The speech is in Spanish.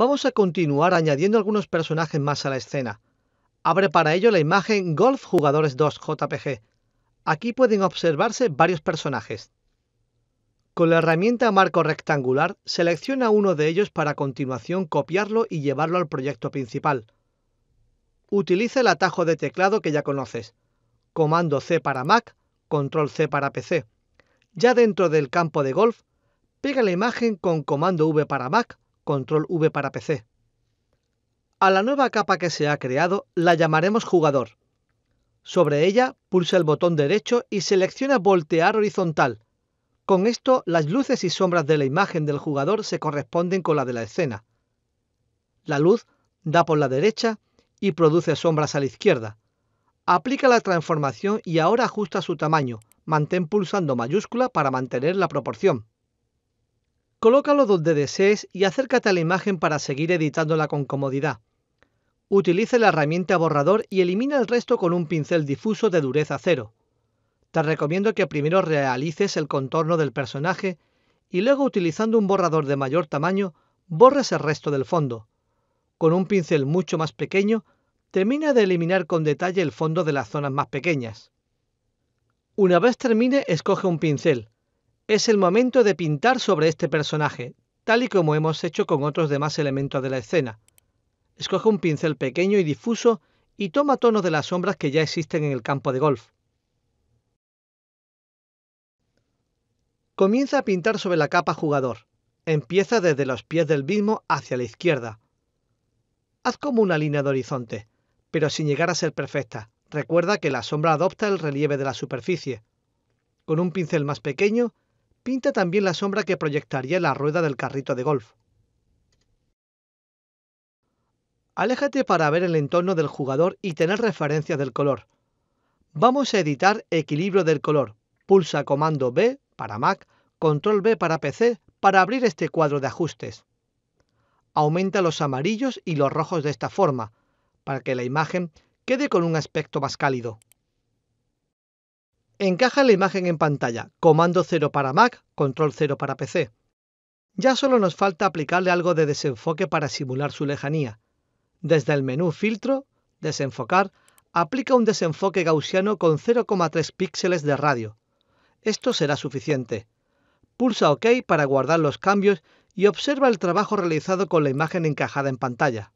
Vamos a continuar añadiendo algunos personajes más a la escena. Abre para ello la imagen Golf Jugadores 2 JPG. Aquí pueden observarse varios personajes. Con la herramienta marco rectangular, selecciona uno de ellos para continuación copiarlo y llevarlo al proyecto principal. Utiliza el atajo de teclado que ya conoces. Comando C para Mac, Control C para PC. Ya dentro del campo de golf, pega la imagen con comando V para Mac, Control V para PC. A la nueva capa que se ha creado la llamaremos jugador. Sobre ella pulsa el botón derecho y selecciona voltear horizontal. Con esto las luces y sombras de la imagen del jugador se corresponden con la de la escena. La luz da por la derecha y produce sombras a la izquierda. Aplica la transformación y ahora ajusta su tamaño. Mantén pulsando mayúscula para mantener la proporción. Colócalo donde desees y acércate a la imagen para seguir editándola con comodidad. Utilice la herramienta borrador y elimina el resto con un pincel difuso de dureza cero. Te recomiendo que primero realices el contorno del personaje y luego utilizando un borrador de mayor tamaño, borres el resto del fondo. Con un pincel mucho más pequeño, termina de eliminar con detalle el fondo de las zonas más pequeñas. Una vez termine, escoge un pincel, es el momento de pintar sobre este personaje, tal y como hemos hecho con otros demás elementos de la escena. Escoge un pincel pequeño y difuso y toma tonos de las sombras que ya existen en el campo de golf. Comienza a pintar sobre la capa jugador. Empieza desde los pies del mismo hacia la izquierda. Haz como una línea de horizonte, pero sin llegar a ser perfecta. Recuerda que la sombra adopta el relieve de la superficie. Con un pincel más pequeño, Pinta también la sombra que proyectaría la rueda del carrito de golf. Aléjate para ver el entorno del jugador y tener referencia del color. Vamos a editar equilibrio del color. Pulsa comando B para Mac, control B para PC para abrir este cuadro de ajustes. Aumenta los amarillos y los rojos de esta forma, para que la imagen quede con un aspecto más cálido. Encaja la imagen en pantalla, comando 0 para Mac, control 0 para PC. Ya solo nos falta aplicarle algo de desenfoque para simular su lejanía. Desde el menú Filtro, Desenfocar, aplica un desenfoque gaussiano con 0,3 píxeles de radio. Esto será suficiente. Pulsa OK para guardar los cambios y observa el trabajo realizado con la imagen encajada en pantalla.